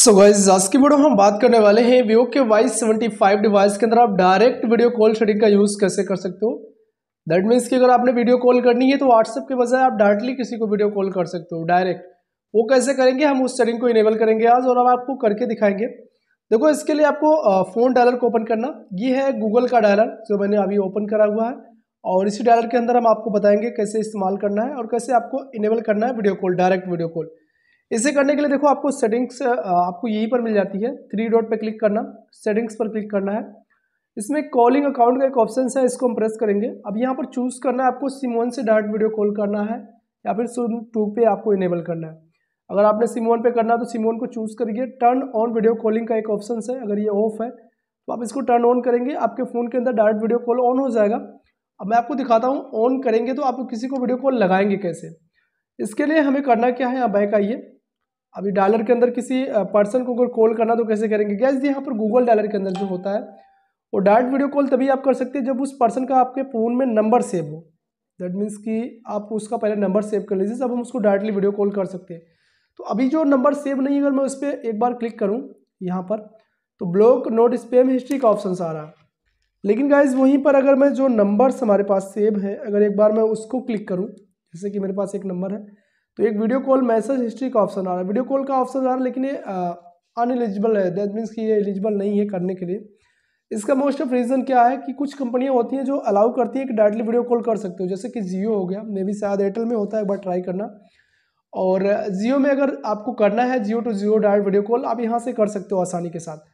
so guys आज की video हम बात करने वाले हैं वीवो के वाई सेवेंटी फाइव डिवाइस के अंदर आप डायरेक्ट वीडियो कॉल शेडिंग का यूज़ कैसे कर सकते हो दैट मीन्स कि अगर आपने वीडियो कॉल करनी है तो व्हाट्सएप के बजाय आप डायरेक्टली किसी को वीडियो कॉल कर सकते हो डायरेक्ट वो कैसे करेंगे हम उस शेडिंग को इनेबल करेंगे आज और हम आपको करके दिखाएंगे देखो इसके लिए आपको फ़ोन डायलर को ओपन करना ये है गूगल का डायलर जो मैंने अभी ओपन करा हुआ है और इसी डायलर के अंदर हम आपको बताएंगे कैसे इस्तेमाल करना है और कैसे आपको इनेबल करना है video call direct video call इसे करने के लिए देखो आपको सेटिंग्स आपको यहीं पर मिल जाती है थ्री डॉट पर क्लिक करना सेटिंग्स पर क्लिक करना है इसमें कॉलिंग अकाउंट का एक ऑप्शन है इसको हम प्रेस करेंगे अब यहाँ पर चूज़ करना है आपको सिम वन से डायरेक्ट वीडियो कॉल करना है या फिर सिम टू पे आपको इनेबल करना है अगर आपने सिम वन पे करना है तो सिम वन को चूज़ करिए टर्न ऑन वीडियो कॉलिंग का एक ऑप्शन है अगर ये ऑफ है तो आप इसको टर्न ऑन करेंगे आपके फ़ोन के अंदर डायरेक्ट वीडियो कॉल ऑन हो जाएगा अब मैं आपको दिखाता हूँ ऑन करेंगे तो आप किसी को वीडियो कॉल लगाएंगे कैसे इसके लिए हमें करना क्या है यहाँ बैक आइए अभी डॉलर के अंदर किसी पर्सन को अगर कॉल करना तो कैसे करेंगे गैस यहाँ पर गूगल डॉलर के अंदर जो होता है वो डायरेक्ट वीडियो कॉल तभी आप कर सकते हैं जब उस पर्सन का आपके फ़ोन में नंबर सेव हो दैट मीन्स कि आप उसका पहले नंबर सेव कर लीजिए जब हम उसको डायरेक्टली वीडियो कॉल कर सकते हैं तो अभी जो नंबर सेव नहीं है अगर मैं उस पर एक बार क्लिक करूँ यहाँ पर तो ब्लॉक नोट स्पेम हिस्ट्री का ऑप्शन आ रहा है लेकिन गाइज वहीं पर अगर मैं जो नंबर्स हमारे पास सेव है अगर एक बार मैं उसको क्लिक करूँ जैसे कि मेरे पास एक नंबर है तो एक वीडियो कॉल मैसेज हिस्ट्री का ऑप्शन आ रहा है वीडियो कॉल का ऑप्शन आ रहा है लेकिन ये अनएलिजिबल है दैट मीन्स कि ये एलिजिबल नहीं है करने के लिए इसका मोस्ट ऑफ रीज़न क्या है कि कुछ कंपनियां होती हैं जो अलाउ करती हैं कि डायरेक्टली वीडियो कॉल कर सकते हो जैसे कि जियो हो गया मे बी शायद एयरटेल में होता है बट ट्राई करना और जियो में अगर आपको करना है Jio to Jio direct video call आप यहाँ से कर सकते हो आसानी के साथ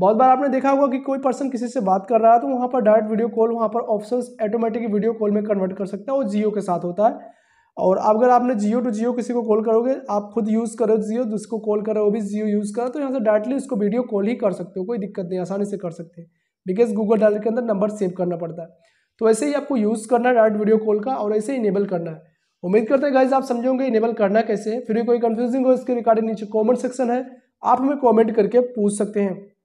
बहुत बार आपने देखा होगा कि कोई पर्सन किसी से बात कर रहा है तो वहाँ पर डायरेक्ट वीडियो कॉल वहाँ पर ऑप्शन ऑटोमेटिक वीडियो कॉल में कन्वर्ट कर सकता है वो जियो के साथ होता है और अगर आपने जियो टू जियो किसी को कॉल करोगे आप खुद यूज़ करो जियो जिसको कॉल करो वो भी जियो यूज़ करो तो यहाँ से डायरेक्टली उसको वीडियो कॉल ही कर सकते हो कोई दिक्कत नहीं आसानी से कर सकते हैं बिकॉज गूगल डायल के अंदर नंबर सेव करना पड़ता है तो ऐसे ही आपको यूज़ करना है डायरेक्ट वीडियो कॉल का और ऐसे ही इनेबल करना है उम्मीद करते हैं गाइज आप समझोगे इनेबल करना कैसे है फिर भी कोई कन्फ्यूजिंग हो इसके रिगार्डिंग नीचे कॉमेंट सेक्शन है आप हमें कॉमेंट करके पूछ सकते हैं